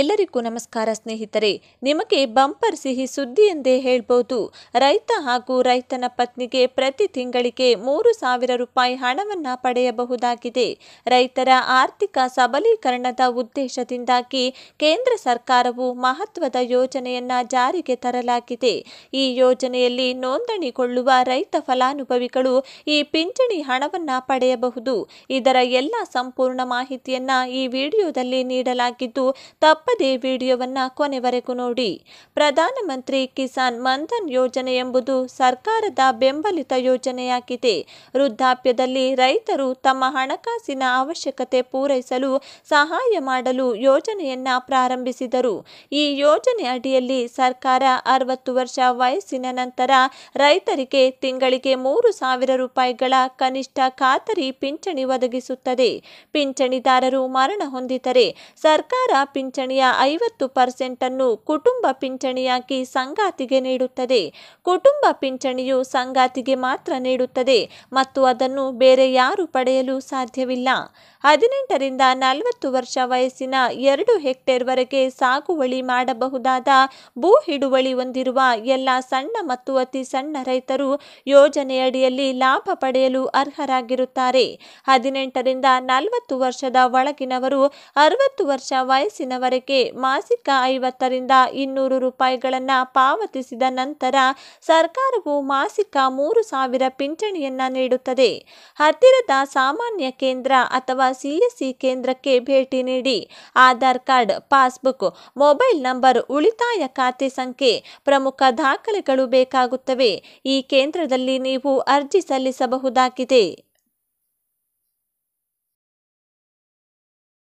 ಎಲ್ಲರಿಗೂ ನಮಸ್ಕಾರ ಸ್ನೇಹಿತರೆ ನಿಮಗೆ ಬಂಪರ್ ಸಿಹಿ ಸುದ್ದಿ ಎಂದೇ ಹೇಳ್ಬೋದು ರೈತ ಹಾಗೂ ರೈತನ ಪತ್ನಿಗೆ ಪ್ರತಿ ತಿಂಗಳಿಗೆ ಮೂರು ಸಾವಿರ ರೂಪಾಯಿ ಹಣವನ್ನು ಪಡೆಯಬಹುದಾಗಿದೆ ರೈತರ ಆರ್ಥಿಕ ಸಬಲೀಕರಣದ ಉದ್ದೇಶದಿಂದಾಗಿ ಕೇಂದ್ರ ಸರ್ಕಾರವು ಮಹತ್ವದ ಯೋಜನೆಯನ್ನ ಜಾರಿಗೆ ತರಲಾಗಿದೆ ಈ ಯೋಜನೆಯಲ್ಲಿ ನೋಂದಣಿಗೊಳ್ಳುವ ರೈತ ಫಲಾನುಭವಿಗಳು ಈ ಪಿಂಚಣಿ ಹಣವನ್ನು ಪಡೆಯಬಹುದು ಇದರ ಎಲ್ಲ ಸಂಪೂರ್ಣ ಮಾಹಿತಿಯನ್ನ ಈ ವಿಡಿಯೋದಲ್ಲಿ ನೀಡಲಾಗಿದ್ದು ತಪ್ಪು ತಪ್ಪದೆ ವಿಡಿಯೋವನ್ನು ಕೊನೆವರೆಗೂ ನೋಡಿ ಪ್ರಧಾನಮಂತ್ರಿ ಕಿಸಾನ್ ಮನ್ಧನ್ ಯೋಜನೆ ಎಂಬುದು ಸರ್ಕಾರದ ಬೆಂಬಲಿತ ಯೋಜನೆಯಾಗಿದೆ ವೃದ್ಧಾಪ್ಯದಲ್ಲಿ ರೈತರು ತಮ್ಮ ಹಣಕಾಸಿನ ಅವಶ್ಯಕತೆ ಪೂರೈಸಲು ಸಹಾಯ ಮಾಡಲು ಯೋಜನೆಯನ್ನ ಪ್ರಾರಂಭಿಸಿದರು ಈ ಯೋಜನೆ ಅಡಿಯಲ್ಲಿ ಸರ್ಕಾರ ಅರವತ್ತು ವರ್ಷ ವಯಸ್ಸಿನ ನಂತರ ರೈತರಿಗೆ ತಿಂಗಳಿಗೆ ಮೂರು ಸಾವಿರ ರೂಪಾಯಿಗಳ ಕನಿಷ್ಠ ಖಾತರಿ ಪಿಂಚಣಿ ಒದಗಿಸುತ್ತದೆ ಪಿಂಚಣಿದಾರರು ಮರಣ ಹೊಂದಿದರೆ ಸರ್ಕಾರ ಪಿಂಚಣಿ ಪಿಂಚಣಿಯ ಐವತ್ತು ಅನ್ನು ಕುಟುಂಬ ಪಿಂಚಣಿಯಾಗಿ ಸಂಗಾತಿಗೆ ನೀಡುತ್ತದೆ ಕುಟುಂಬ ಪಿಂಚಣಿಯು ಸಂಗಾತಿಗೆ ಮಾತ್ರ ನೀಡುತ್ತದೆ ಮತ್ತು ಅದನ್ನು ಬೇರೆ ಯಾರು ಪಡೆಯಲು ಸಾಧ್ಯವಿಲ್ಲ ಹದಿನೆಂಟರಿಂದ ನಲವತ್ತು ವರ್ಷ ವಯಸ್ಸಿನ ಎರಡು ವರೆಗೆ ಸಾಗುವಳಿ ಮಾಡಬಹುದಾದ ಭೂ ಹಿಡುವಳಿ ಹೊಂದಿರುವ ಎಲ್ಲ ಸಣ್ಣ ಮತ್ತು ಅತಿ ಸಣ್ಣ ರೈತರು ಯೋಜನೆಯಡಿಯಲ್ಲಿ ಲಾಭ ಪಡೆಯಲು ಅರ್ಹರಾಗಿರುತ್ತಾರೆ ಹದಿನೆಂಟರಿಂದ ನಲವತ್ತು ವರ್ಷದ ಒಳಗಿನವರು ಅರವತ್ತು ವರ್ಷ ವಯಸ್ಸಿನವರೆಗೆ ಮಾಸಿಕ ಐವತ್ತರಿಂದ ಇನ್ನೂರು ರೂಪಾಯಿಗಳನ್ನು ಪಾವತಿಸಿದ ನಂತರ ಸರ್ಕಾರವು ಮಾಸಿಕ ಮೂರು ಸಾವಿರ ಪಿಂಚಣಿಯನ್ನು ನೀಡುತ್ತದೆ ಹತ್ತಿರದ ಸಾಮಾನ್ಯ ಕೇಂದ್ರ ಅಥವಾ ಸಿಎಸ್ಸಿ ಕೇಂದ್ರಕ್ಕೆ ಭೇಟಿ ನೀಡಿ Aadhaar card passbook mobile number ಉಳಿತಾಯ ಖಾತೆ ಸಂಖ್ಯೆ ಪ್ರಮುಖ ದಾಖಲೆಗಳು ಬೇಕಾಗುತ್ತವೆ ಈ ಕೇಂದ್ರದಲ್ಲಿ ನೀವು ಅರ್ಜಿ ಸಲ್ಲಿಸಬಹುದಾಗಿದೆ